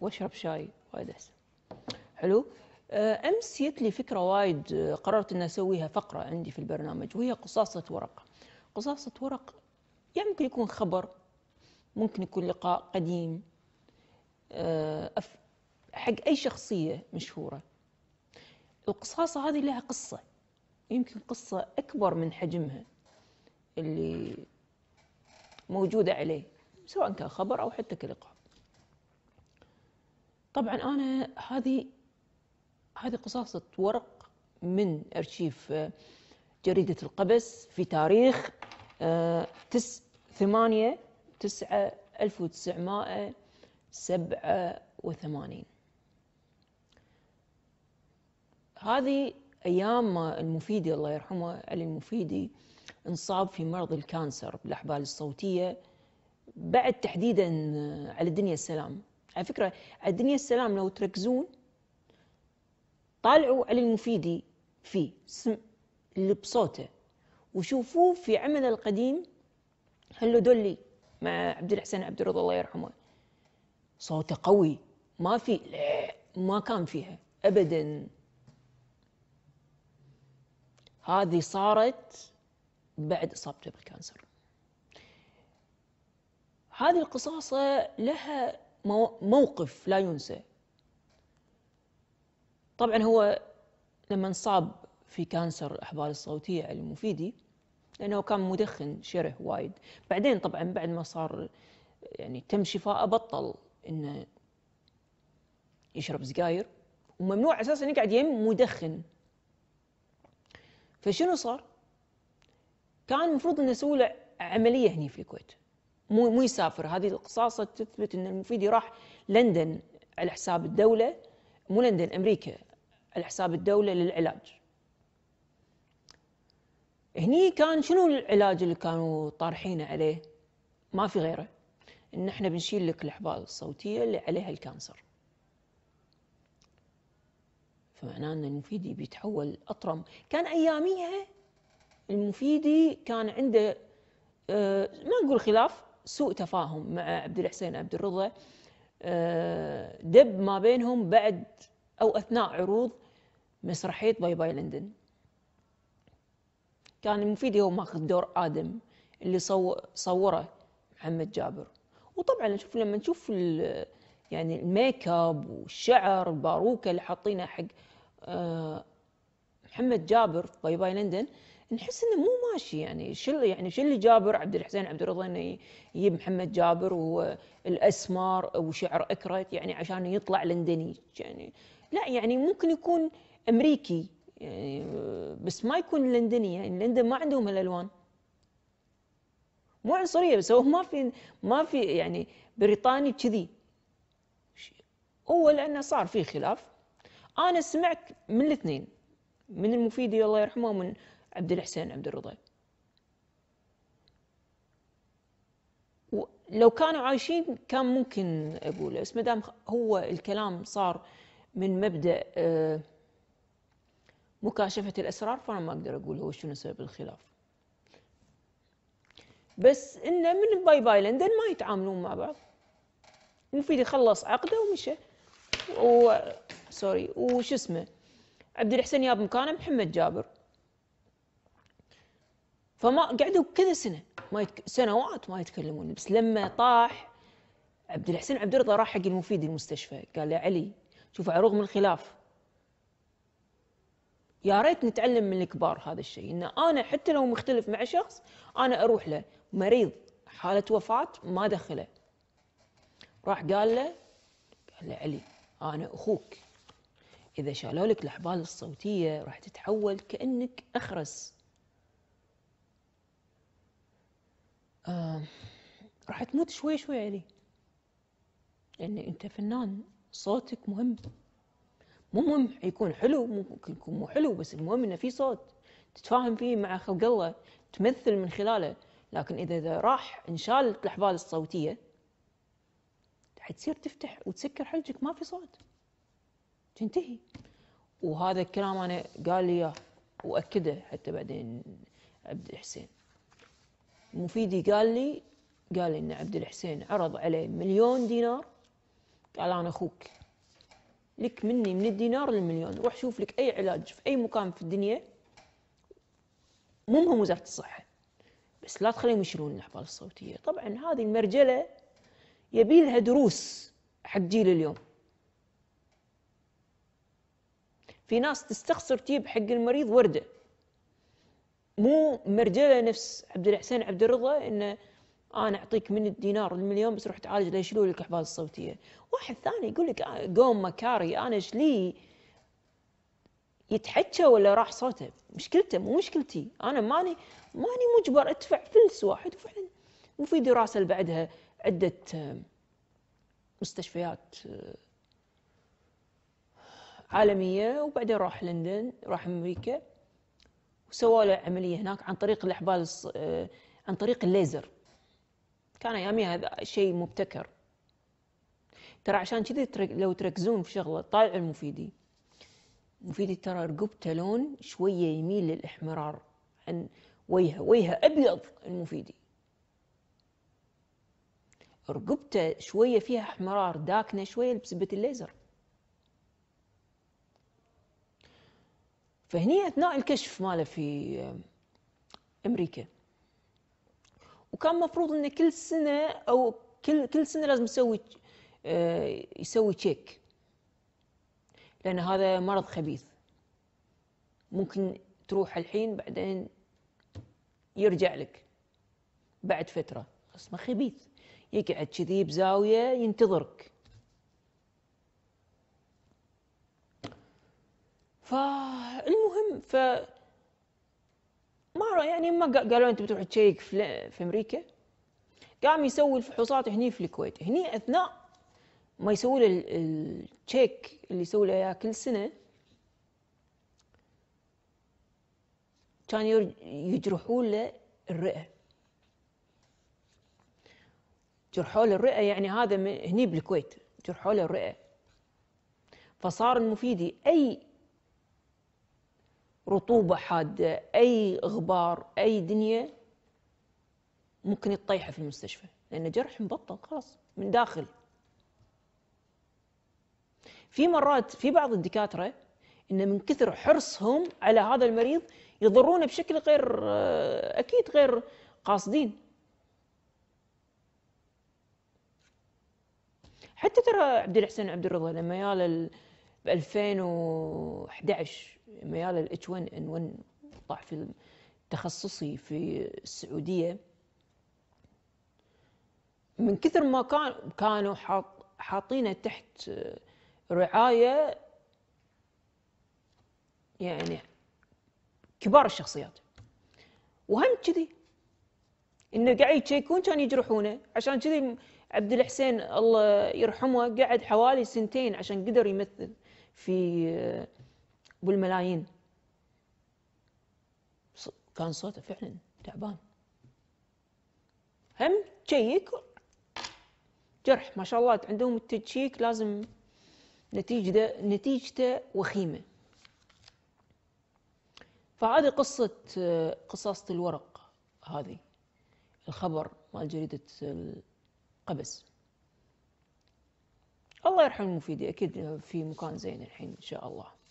واشرب شاي وايد احسن حلو آه، امس جت لي فكره وايد آه، قررت ان اسويها فقره عندي في البرنامج وهي قصاصه ورق قصاصه ورق يعني ممكن يكون خبر ممكن يكون لقاء قديم آه، حق اي شخصيه مشهوره القصاصة هذه لها قصة يمكن قصة أكبر من حجمها اللي موجودة عليه سواء كان خبر أو حتى كلقاء طبعا أنا هذه هذه قصاصة ورق من أرشيف جريدة القبس في تاريخ آه، تس ثمانية تسعة ألف وتسعمائة سبعة وثمانين هذه أيام المفيدي الله يرحمه علي المفيدي انصاب في مرض الكانسر بالأحبال الصوتية بعد تحديدا على الدنيا السلام على فكرة على الدنيا السلام لو تركزون طالعوا علي المفيدي فيه سم اللي بصوته وشوفوه في عمله القديم هلو دولي مع عبد الحسين عبد الرضا الله يرحمه صوته قوي ما في ما كان فيها ابدا هذه صارت بعد إصابته بالكانسر هذه القصاصة لها موقف لا ينسى طبعا هو لما انصاب في كانسر الأحبال الصوتية على المفيدي لأنه كان مدخن شره وايد بعدين طبعا بعد ما صار يعني تم شفاءه بطل انه يشرب سجاير وممنوع اساسا يقعد يم مدخن فشنو صار؟ كان المفروض انه يسوي له عمليه هني في الكويت مو مو يسافر هذه القصاصه تثبت ان المفيدي راح لندن على حساب الدوله مو لندن امريكا على حساب الدوله للعلاج هني كان شنو العلاج اللي كانوا طارحينه عليه ما في غيره ان احنا بنشيل لك الاحبال الصوتيه اللي عليها الكانسر فمعناه أن المفيدي بيتحول أطرم كان أياميها المفيدي كان عنده آه، ما نقول خلاف سوء تفاهم مع عبد الحسين عبد الرضا آه، دب ما بينهم بعد أو أثناء عروض مسرحية باي باي لندن كان المفيدي هو ماخذ دور آدم اللي صوره محمد جابر وطبعا نشوف لما نشوف يعني الميك اب والشعر الباروكه اللي حاطينها حق آه، محمد جابر باي باي لندن نحس انه مو ماشي يعني شو يعني شو اللي جابر عبد الحسين عبد الرضا انه يجيب محمد جابر وهو الاسمر وشعر اكرت يعني عشان يطلع لندني يعني لا يعني ممكن يكون امريكي يعني بس ما يكون لندني يعني لندن ما عندهم الالوان مو عنصريه بس هو ما في ما في يعني بريطاني كذي هو لانه صار في خلاف انا سمعت من الاثنين من المفيدي الله يرحمه ومن عبد الحسين عبد الرضا لو كانوا عايشين كان ممكن اقوله بس ما دام هو الكلام صار من مبدا آه، مكاشفه الاسرار فانا ما اقدر اقول هو شنو سبب الخلاف بس انه من باي باي لندن ما يتعاملون مع بعض مفيد خلص عقده ومشى و سوري وش اسمه عبد الحسين جاب مكانه محمد جابر فما قعدوا كذا سنه ما يتك... سنوات ما يتكلمون بس لما طاح عبد الحسين عبد الرضا راح حق المفيد المستشفى قال له علي شوف على رغم الخلاف يا ريت نتعلم من الكبار هذا الشيء ان انا حتى لو مختلف مع شخص انا اروح له مريض حاله وفاه ما دخله راح قال له قال له علي انا اخوك إذا شالوا لك الأحبال الصوتية راح تتحول كأنك أخرس آه راح تموت شوي شوي علي لأن أنت فنان صوتك مهم مو مهم يكون حلو ممكن يكون مو حلو بس المهم انه في صوت تتفاهم فيه مع خلق الله تمثل من خلاله لكن اذا, إذا راح انشالت الاحبال الصوتيه حتصير تفتح وتسكر حلجك ما في صوت تنتهي وهذا الكلام انا قال لي اياه واكده حتى بعدين عبد الحسين مفيدي قال لي قال لي ان عبد الحسين عرض عليه مليون دينار قال انا اخوك لك مني من الدينار للمليون روح شوف لك اي علاج في اي مكان في الدنيا مو مهم وزاره الصحه بس لا تخليهم يشيلون الاحبال الصوتيه طبعا هذه المرجله يبي لها دروس حق جيل اليوم في ناس تستخسر تجيب حق المريض ورده مو مرجله نفس عبد الحسين عبد الرضا انه انا اعطيك من الدينار المليون بس روح تعالج لا يشيلوا لك الاحفاظ الصوتيه واحد ثاني يقول لك آه، قوم مكاري انا ايش لي يتحكى ولا راح صوته مشكلته مو مشكلتي انا ماني ماني مجبر ادفع فلس واحد وفعلا وفي دراسه بعدها عده آه، مستشفيات آه، عالميه وبعدين راح لندن راح امريكا وسووا له عمليه هناك عن طريق الاحبال آه، عن طريق الليزر كان أيامي هذا شيء مبتكر ترى عشان كذي لو تركزون في شغله طالع المفيدي المفيدي ترى رقبته لون شويه يميل للاحمرار عن وجهه وجهه ابيض المفيدي رقبته شويه فيها احمرار داكنه شويه بسبه الليزر فهني اثناء الكشف ماله في آه، امريكا وكان مفروض انه كل سنه او كل كل سنه لازم يسوي آه، يسوي تشيك لان هذا مرض خبيث ممكن تروح الحين بعدين يرجع لك بعد فتره اسمه خبيث يقعد كذي بزاويه ينتظرك فالمهم ف ما يعني ما قالوا انت بتروح تشيك في, في امريكا قام يسوي الفحوصات هني في الكويت هني اثناء ما يسوي له التشيك اللي يسوي له اياه كل سنه كان يجرحوا له الرئه جرحوا له الرئه يعني هذا هني بالكويت جرحوا له الرئه فصار المفيدي اي رطوبة حادة أي غبار أي دنيا ممكن يطيحه في المستشفى لأنه جرح مبطن خلاص من داخل في مرات في بعض الدكاترة إن من كثر حرصهم على هذا المريض يضرونه بشكل غير آه، أكيد غير قاصدين حتى ترى عبد الحسين عبد الرضا لما يا ب 2011 ميال الاتش 1 ان 1 طاح في تخصصي في السعوديه من كثر ما كان كانوا حاطينه تحت رعايه يعني كبار الشخصيات وهم كذي انه قاعد يشيكون كان يجرحونه عشان كذي عبد الحسين الله يرحمه قعد حوالي سنتين عشان قدر يمثل في بالملايين كان صوته فعلا تعبان هم تشيك جرح ما شاء الله عندهم التشيك لازم نتيجته نتيجته وخيمه فهذه قصة قصاصة الورق هذه الخبر مال جريدة القبس الله يرحم المفيد اكيد في مكان زين الحين ان شاء الله